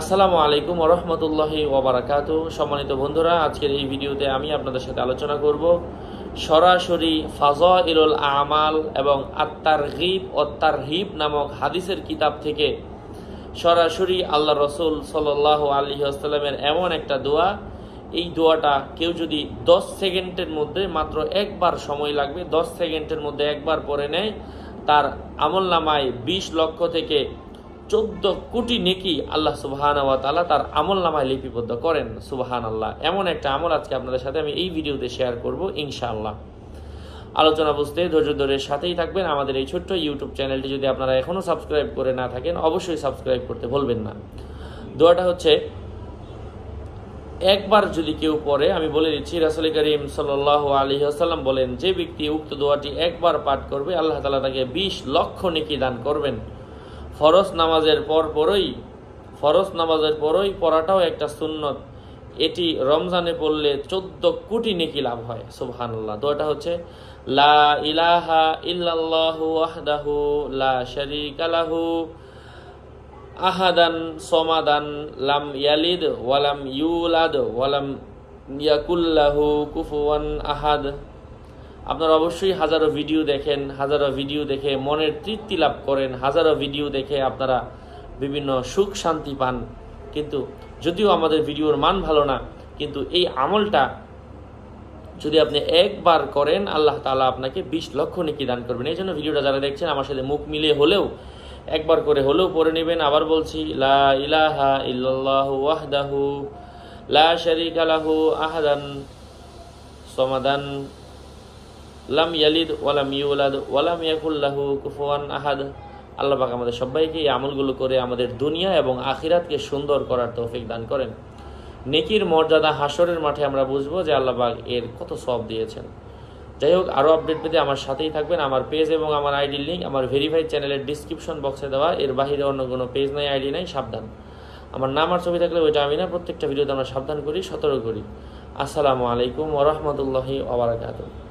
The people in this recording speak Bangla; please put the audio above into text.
আসসালামু আলাইকুম রহমতুল্লাহি ওবরাকাত সম্মানিত বন্ধুরা আজকের এই ভিডিওতে আমি আপনাদের সাথে আলোচনা করব সরাসরি ফাজা ইরুল আমাল এবং আত্মার হিব অত্তার হিব নামক হাদিসের কিতাব থেকে সরাসরি আল্লাহ রসুল সাল্লাহ আলী আসসালামের এমন একটা দোয়া এই দোয়াটা কেউ যদি দশ সেকেন্ডের মধ্যে মাত্র একবার সময় লাগবে দশ সেকেন্ডের মধ্যে একবার পরে নেয় তার আমল নামায় বিশ লক্ষ থেকে চোদ্দ কোটি নেকি আল্লাহ সুবাহান তালা তার আমল নামায় লিপিবদ্ধ করেন সুবাহান আল্লাহ এমন একটা আমল আজকে আপনাদের সাথে আমি এই ভিডিওতে শেয়ার করব ইনশাআল্লাহ আলোচনা বুঝতে ধৈর্য ধরে সাথেই থাকবেন আমাদের এই ছোট্ট ইউটিউব চ্যানেলটি যদি আপনারা এখনও সাবস্ক্রাইব করে না থাকেন অবশ্যই সাবস্ক্রাইব করতে ভুলবেন না দোয়াটা হচ্ছে একবার যদি কেউ পড়ে আমি বলে দিচ্ছি রাসুল করিম সাল আলী আসাল্লাম বলেন যে ব্যক্তি উক্ত দোয়াটি একবার পাঠ করবে আল্লাহ তালা তাকে বিশ লক্ষ নেকি দান করবেন ফরজ নামাজের পর পরই ফরজ নামাজের পরই পড়াটাও একটা সুন্নত এটি রমজানে পড়লে চোদ্দ কোটি নেকি লাভ হয় সুবহানাল্লাহ দোয়াটা হচ্ছে লা ইলাহা ইল্লাল্লাহু আহদাহু লা শারীকা লাহু আহাদান সমাদান লাম ইয়ালিদ ওয়ালাম ইউলাদ ওয়ালাম ইয়াকুল্লাহু কুফুয়ান আহাদ আপনারা অবশ্যই হাজারো ভিডিও দেখেন হাজারো ভিডিও দেখে মনের তৃপ্তি লাভ করেন হাজারো ভিডিও দেখে আপনারা বিভিন্ন সুখ শান্তি পান কিন্তু যদিও আমাদের ভিডিওর মান ভালো না কিন্তু এই আমলটা যদি আপনি একবার করেন আল্লাহ তালা আপনাকে বিশ লক্ষ নেকি দান করবেন এই জন্য ভিডিওটা যারা দেখছেন আমার সাথে মুখ মিলে হলেও একবার করে হলেও পরে নেবেন আবার বলছি লা ইলাহা ইল্লাল্লাহ লা শারিকা আলাহু আহাদান সমাধান লাম ইয়ালিদ ওয়ালাম ইউলাদ ওয়ালাম ইয়াকুল্লাহু কুফওয়ান আহাদ আল্লাহ পাক আমাদের সবাইকে এই আমলগুলো করে আমাদের দুনিয়া এবং আখিরাতকে সুন্দর করার তৌফিক দান করেন নেকির মর্যাদা হাসরের মাঠে আমরা বুঝবো যে আল্লাহ পাক এর কত সব দিয়েছেন যাই হোক আরও আপডেট পেতে আমার সাথেই থাকবেন আমার পেজ এবং আমার আইডি লিঙ্ক আমার ভেরিফাইড চ্যানেলের ডিসক্রিপশন বক্সে দেওয়া এর বাহিরে অন্য কোনো পেজ নাই আইডি নাই সাবধান আমার নাম আর ছবি থাকলে ওইটা আমি না প্রত্যেকটা ভিডিওতে আমরা সাবধান করি সতর্ক করি আসসালামু আলাইকুম ওরহমতুল্লাহি ওবরাকাতুহ